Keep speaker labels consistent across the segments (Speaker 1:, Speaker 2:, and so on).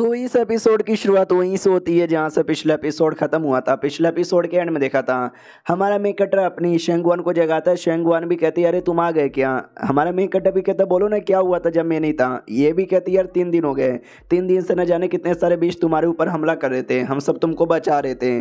Speaker 1: तो इस एपिसोड की शुरुआत वहीं से होती है जहाँ से पिछला एपिसोड खत्म हुआ था पिछला एपिसोड के एंड में देखा था हमारा कटर अपनी शेंगवान को जगाता है शेंगवान भी कहती है अरे तुम आ गए क्या हमारा कटर भी कहता बोलो ना क्या हुआ था जब मैं नहीं था ये भी कहती यार तीन दिन हो गए तीन दिन से न जाने कितने सारे बीच तुम्हारे ऊपर हमला कर रहे थे हम सब तुमको बचा रहे थे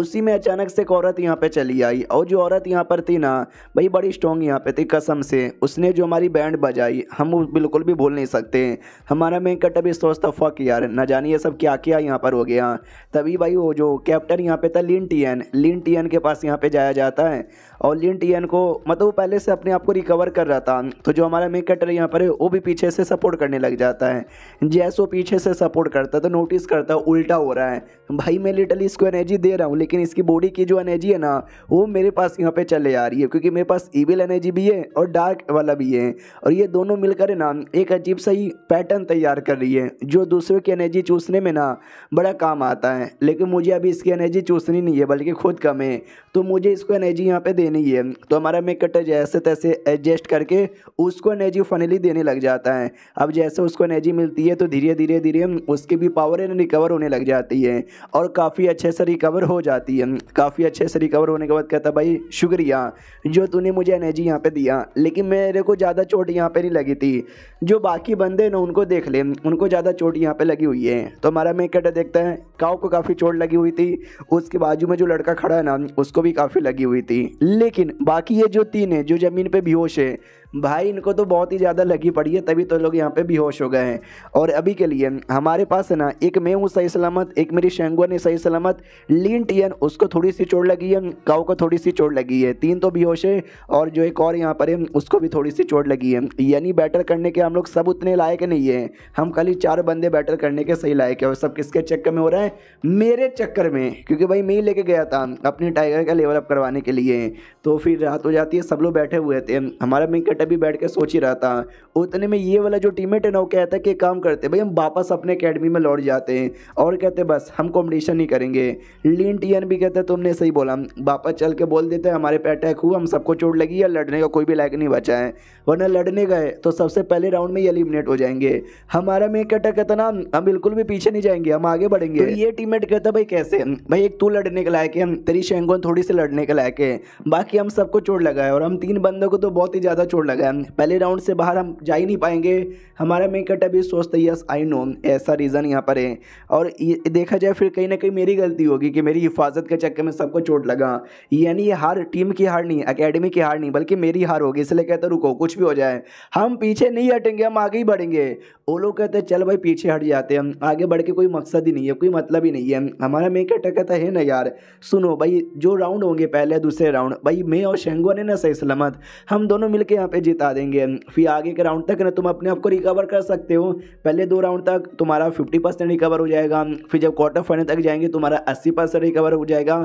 Speaker 1: उसी में अचानक से एक औरत यहाँ पर चली आई और जो औरत यहाँ पर थी ना भाई बड़ी स्ट्रॉन्ग यहाँ पर थी कसम से उसने जो हमारी बैंड बजाई हम बिल्कुल भी भूल नहीं सकते हमारा कटर भी सोचता फक यार जानी ये सब क्या क्या यहाँ पर हो गया तभी भाई वो जो कैप्टन यहाँ पे था लिन टीएन लिन टीएन के पास यहाँ पे जाया जाता है और लिन टीएन को मतलब वो पहले से अपने आप को रिकवर कर रहा था तो जो हमारा मेन कटर यहाँ पर है वो भी पीछे से सपोर्ट करने लग जाता है जैसे वो पीछे से सपोर्ट करता है तो नोटिस करता है उल्टा हो रहा है भाई मैं लिटली इसको एनर्जी दे रहा हूँ लेकिन इसकी बॉडी की जो एनर्जी है ना वो मेरे पास यहाँ पे चले आ रही है क्योंकि मेरे पास ईविल एनर्जी भी है और डार्क वाला भी है और ये दोनों मिलकर ना एक अजीब सा ही पैटर्न तैयार कर रही है जो दूसरे की एनर्जी एनर्जी चूसने में ना बड़ा काम आता है लेकिन मुझे अभी इसकी एनर्जी चूसनी नहीं है बल्कि खुद कम है तो मुझे इसको एनर्जी यहाँ पे देनी है तो हमारा मेकट जैसे तैसे एडजस्ट करके उसको एनर्जी फनली देने लग जाता है अब जैसे उसको एनर्जी मिलती है तो धीरे धीरे धीरे उसकी भी पावर रिकवर होने लग जाती है और काफ़ी अच्छे से रिकवर हो जाती है काफ़ी अच्छे से रिकवर होने के बाद कहता भाई शुक्रिया जो तूने मुझे एनर्जी यहाँ पे दिया लेकिन मेरे को ज़्यादा चोट यहाँ पे नहीं लगी थी जो बाकी बंदे ना उनको देख ले उनको ज़्यादा चोट यहाँ पे लगी हुई हुई है तो हमारा मेन कटर देखते हैं काउ को काफी चोट लगी हुई थी उसके बाजू में जो लड़का खड़ा है ना उसको भी काफी लगी हुई थी लेकिन बाकी ये जो तीन है जो जमीन पे बेहोश है भाई इनको तो बहुत ही ज़्यादा लगी पड़ी है तभी तो लोग यहाँ पे बेहोश हो गए हैं और अभी के लिए हमारे पास है ना एक मैं हूँ सही सलामत एक मेरी शेंगुअन है सही सलामत लीन टियन उसको थोड़ी सी चोट लगी है काऊ को थोड़ी सी चोट लगी है तीन तो बेहोश है और जो एक और यहाँ पर है उसको भी थोड़ी सी चोट लगी है यानी बैटर करने के हम लोग सब उतने लायक नहीं है हम खाली चार बंदे बैटर करने के सही लायक है और सब किसके चक्कर में हो रहा है मेरे चक्कर में क्योंकि भाई मैं ही लेके गया था अपने टाइगर का लेवल अप करवाने के लिए तो फिर रात हो जाती है सब लोग बैठे हुए थे हमारा मैं टीममेट अभी बैठ के सोच ही रहा था उतने में ये वाला जो टीममेट है ना वो कहता है कि काम करते भाई हम वापस अपने अकेडमी में लौट जाते हैं और कहते बस हम कॉम्पिटिशन नहीं करेंगे लीन टीएन भी कहते तुमने सही बोला वापस चल के बोल देते हमारे पे अटैक हुआ हम सबको चोट लगी या लड़ने का कोई भी लायक नहीं बचा है वरना लड़ने गए तो सबसे पहले राउंड में ही एलिमिनेट हो जाएंगे हमारा मेक अटैक कहता ना हम बिल्कुल भी पीछे नहीं जाएंगे हम आगे बढ़ेंगे तो ये टीममेट कहता भाई कैसे भाई एक तू लड़ने के लायक है तेरी शेंगोन थोड़ी से लड़ने के लायक है बाकी हम सबको चोट लगाए और हम तीन बंदों को तो बहुत ही ज़्यादा चोट राउंड लगा पहले राउंड से बाहर हम जा ही नहीं पाएंगे हमारा मेन कट अभी सोचते हैं यस आई नो ऐसा रीज़न यहाँ पर है और ये देखा जाए फिर कहीं ना कहीं मेरी गलती होगी कि मेरी हिफाजत के चक्कर में सबको चोट लगा यानी ये हार टीम की हार नहीं अकेडमी की हार नहीं बल्कि मेरी हार होगी इसलिए कहते रुको कुछ भी हो जाए हम पीछे नहीं हटेंगे हम आगे ही बढ़ेंगे वो लोग कहते चल भाई पीछे हट जाते हैं आगे बढ़ के कोई मकसद ही नहीं है कोई मतलब ही नहीं है हमारा मेन कटअप कहता है ना यार सुनो भाई जो राउंड होंगे पहले दूसरे राउंड भाई मैं और शेंगो ने ना सही सलामत हम दोनों मिलकर यहाँ पे पे जिता देंगे फिर आगे के राउंड तक ना तुम अपने आप को रिकवर कर सकते हो पहले दो राउंड तक तुम्हारा फिफ्टी परसेंट रिकवर हो जाएगा फिर जब क्वार्टर फाइनल तक जाएंगे तुम्हारा अस्सी परसेंट रिकवर हो जाएगा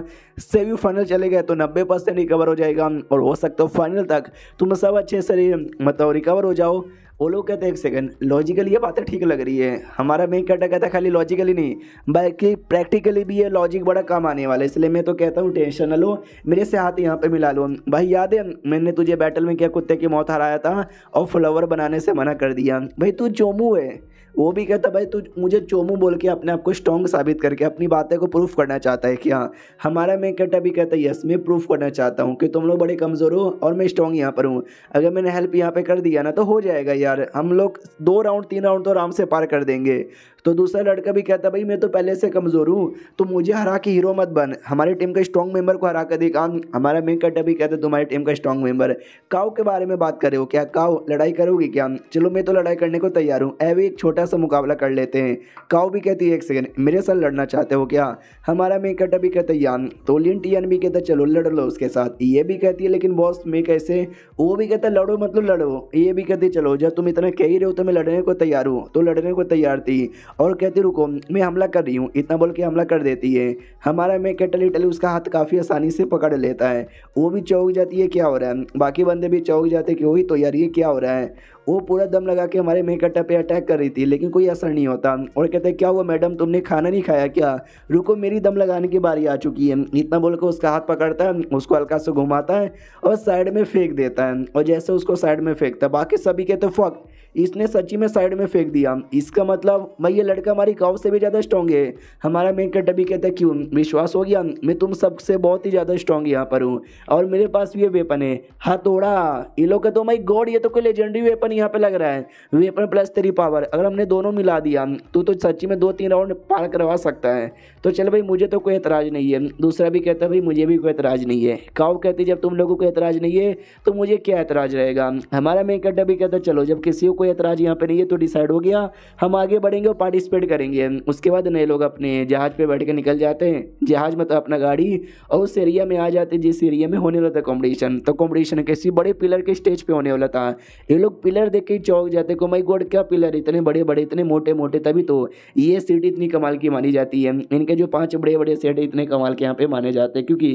Speaker 1: फाइनल चले गए तो नब्बे परसेंट रिकवर हो जाएगा और हो सकता हो फाइनल तक तुम सब अच्छे से मतलब रिकवर हो जाओ वो लोग कहते हैं एक सेकंड लॉजिकली ये बातें ठीक लग रही है हमारा मेन कटा कहता है खाली लॉजिकली नहीं बल्कि प्रैक्टिकली भी ये लॉजिक बड़ा काम आने वाला है इसलिए मैं तो कहता हूँ टेंशन ना लो मेरे से हाथ यहाँ पर मिला लो भाई याद है मैंने तुझे बैटल में क्या कुत्ते की मौत हराया था और फ्लावर बनाने से मना कर दिया भाई तू चोमू है वो भी कहता भाई तू मुझे चोमू बोल के अपने आप को स्ट्रॉन्ग साबित करके अपनी बातें को प्रूफ करना चाहता है कि हाँ हमारा मैं कटा भी कहता यस मैं प्रूफ करना चाहता हूँ कि तुम लोग बड़े कमज़ोर हो और मैं स्ट्रॉन्ग यहाँ पर हूँ अगर मैंने हेल्प यहाँ पर कर दिया ना तो हो जाएगा यार हम लोग दो राउंड तीन राउंड तो आराम से पार कर देंगे तो दूसरा लड़का भी कहता भाई मैं तो पहले से कमज़ोर हूँ तो मुझे हरा के हीरो मत बन हमारी टीम का स्ट्रॉन्ग मेंबर को हरा कर देखा हाँ, हमारा मेन कटा भी कहता तुम्हारी टीम का स्ट्रॉन्ग मेंबर है काओ के बारे में बात करे हो क्या काओ लड़ाई करोगी क्या चलो मैं तो लड़ाई करने को तैयार हूँ ऐवे एक छोटा सा मुकाबला कर लेते हैं काओ भी कहती है एक सेकेंड मेरे साथ लड़ना चाहते हो क्या हमारा मेन कटा भी कहता यान तो लिन टियन भी कहता चलो लड़ लो उसके साथ ये भी कहती है लेकिन बॉस मैं कैसे वो भी कहता लड़ो मतलब लड़ो ये भी कहती चलो जब तुम इतना कह ही रहे हो तो मैं लड़ने को तैयार हूँ तो लड़ने को तैयार थी और कहती रुको मैं हमला कर रही हूँ इतना बोल के हमला कर देती है हमारा मैं कैटली टली उसका हाथ काफ़ी आसानी से पकड़ लेता है वो भी चौक जाती है क्या हो रहा है बाकी बंदे भी चौक जाते कि वही तो यार ये क्या हो रहा है वो पूरा दम लगा के हमारे मेकअटा पे अटैक कर रही थी लेकिन कोई असर नहीं होता और कहते क्या हुआ मैडम तुमने खाना नहीं खाया क्या रुको मेरी दम लगाने की बारी आ चुकी है इतना बोल के उसका हाथ पकड़ता है उसको हल्का से घुमाता है और साइड में फेंक देता है और जैसे उसको साइड में फेंकता है बाकी सभी कहते फ़क्त इसने सची में साइड में फेंक दिया इसका मतलब मैं ये लड़का हमारी गाँव से भी ज़्यादा स्ट्रॉन्ग है हमारा मेन कट अभी कहता है क्यों विश्वास हो गया मैं तुम सबसे बहुत ही ज़्यादा स्ट्रॉन्ग यहाँ पर हूँ और मेरे पास ये वेपन है हथौड़ा ये लोग का तो माई गॉड ये तो कोई लेजेंडरी वेपन यहाँ पर लग रहा है वेपन प्लस तेरी पावर अगर हमने दोनों मिला दिया तो तो सच्ची में दो तीन राउंड पार करवा सकता है तो चल भाई मुझे तो कोई एतराज़ नहीं है दूसरा भी कहता भाई मुझे भी कोई एतराज़ नहीं है काउ कहती जब तुम लोगों को एतराज़ नहीं है तो मुझे क्या एतराज़ रहेगा हमारा मेन कड्डा भी कहता चलो जब किसी को कोई ऐतराज यहाँ पे नहीं है तो डिसाइड हो गया हम आगे बढ़ेंगे और पार्टिसिपेट करेंगे उसके बाद नए लोग अपने जहाज़ पे बैठ के निकल जाते हैं जहाज़ मतलब तो अपना गाड़ी और उस एरिया में आ जाते हैं जिस एरिया में होने वाला था कॉम्पिटिशन तो कॉम्पिटिशन किसी बड़े पिलर के स्टेज पर होने वाला था ये लोग पिलर देख के चौक जाते को मई गोड क्या पिलर इतने बड़े बड़े इतने मोटे मोटे तभी तो ये सीट इतनी कमाल की मानी जाती है इनके जो पाँच बड़े बड़े सेट इतने कमाल के यहाँ पे माने जाते हैं क्योंकि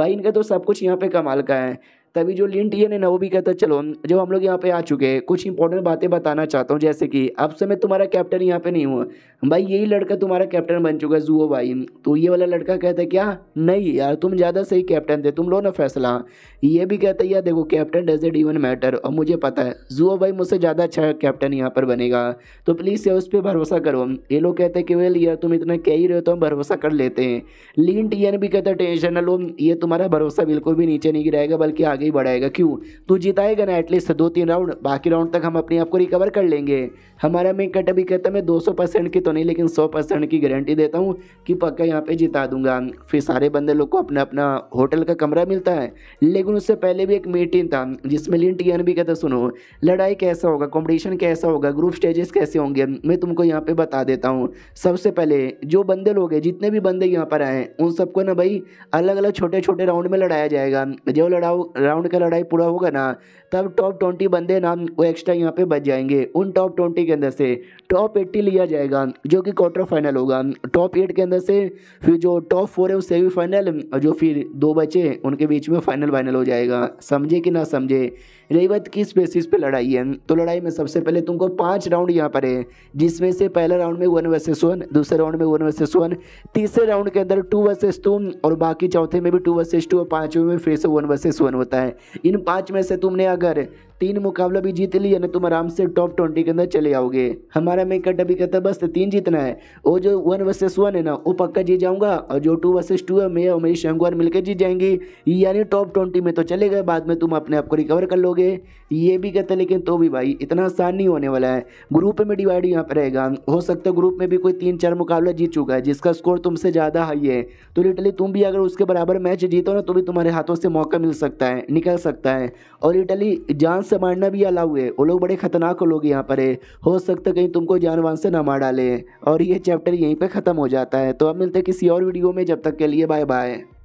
Speaker 1: भाई इनका तो सब कुछ यहाँ पे कमाल का है तभी जो लिंट ये ना वो भी कहता है चलो जब हम लोग यहाँ पे आ चुके हैं कुछ इंपॉर्टेंट बातें बताना चाहता हूँ जैसे कि अब से मैं तुम्हारा कैप्टन यहाँ पे नहीं हुआ भाई यही लड़का तुम्हारा कैप्टन बन चुका है जूओ भाई तो ये वाला लड़का कहता है क्या नहीं यार तुम ज़्यादा सही कैप्टन थे तुम लो ना फैसला ये भी कहता है यार देखो captain does it even matter और मुझे पता है जूओ भाई मुझसे ज़्यादा अच्छा कैप्टन यहाँ पर बनेगा तो प्लीज़ से उस पर भरोसा करो ये लोग कहते हैं कि वेल यार तुम इतना कह ही रहे हो तो हम भरोसा कर लेते हैं लिंट ये भी कहता है टेंशन ना लो ये तुम्हारा भरोसा बिल्कुल भी नीचे नहीं गिराएगा बल्कि आगे ही बढ़ाएगा क्यों तो जिताएगा ना एटलीस्ट दो तीन राउंड बाकी राउंड तक हम अपने आप को रिकवर कर लेंगे हमारा मैं कट अभी कहता मैं दो परसेंट की तो नहीं लेकिन सौ परसेंट की गारंटी देता हूँ कि पक्का यहाँ पर जिता दूंगा फिर सारे बंदे लोग को अपना अपना होटल का कमरा मिलता है लेकिन उससे पहले भी एक मीटिंग था जिसमें लिंट यान भी कहता सुनो लड़ाई कैसा होगा कॉम्पिटिशन कैसा होगा ग्रुप स्टेजेस कैसे होंगे मैं तुमको यहाँ पर बता देता हूँ सबसे पहले जो बंदे लोग हैं जितने भी बंदे यहाँ पर आए उन सबको ना भाई अलग अलग छोटे छोटे राउंड में लड़ाया जाएगा जो लड़ाओ राउंड का लड़ाई पूरा होगा ना तब टॉप ट्वेंटी बंदे नाम वो एक्स्ट्रा यहाँ पे बच जाएंगे उन टॉप ट्वेंटी के अंदर से टॉप एट्टी लिया जाएगा जो कि क्वार्टर फाइनल होगा टॉप एट के अंदर से फिर जो टॉप फोर है वो सेमीफाइनल और जो फिर दो बचे उनके बीच में फाइनल वाइनल हो जाएगा समझे कि ना समझे रही बात किस बेसिस पे लड़ाई है तो लड़ाई में सबसे पहले तुमको पांच राउंड यहाँ पर है जिसमें से पहला राउंड में वन वर्सेस वन दूसरे राउंड में वन वर्सेस वन तीसरे राउंड के अंदर टू वर्सेस टू और बाकी चौथे में भी टू वर्सेस टू और पाँचवें में फिर से वन वर्सेस वन होता है है इन पाँच में से तुमने अगर तीन मुकाबला भी जीत लिया ना तो तुम आराम से टॉप ट्वेंटी के अंदर चले आओगे हमारा मेकअट अभी कहता है बस तीन जीतना है और जो वन वर्सेस वन है ना वो पक्का जीत जाऊंगा और जो टू वर्सेस टू है मैं और मेरी शंकुआर मिलकर जीत जाएंगी यानी टॉप ट्वेंटी में तो चले गए बाद में तुम अपने आप को रिकवर कर लोगे ये भी कहता है लेकिन तो भी भाई इतना आसान नहीं होने वाला है ग्रुप में डिवाइड यहाँ पर रहेगा हो सकता है ग्रुप में भी कोई तीन चार मुकाबला जीत चुका है जिसका स्कोर तुमसे ज़्यादा हाई है तो लिटली तुम भी अगर उसके बराबर मैच जीतो ना तो भी तुम्हारे हाथों से मौका मिल सकता है निकल सकता है और इटली जान से मारना भी अलाउ है वो लोग बड़े खतरनाक लोग यहाँ पर है हो सकता कहीं तुमको जानवान से ना मार डाले और ये चैप्टर यहीं पर ख़त्म हो जाता है तो अब मिलते हैं किसी और वीडियो में जब तक के लिए बाय बाय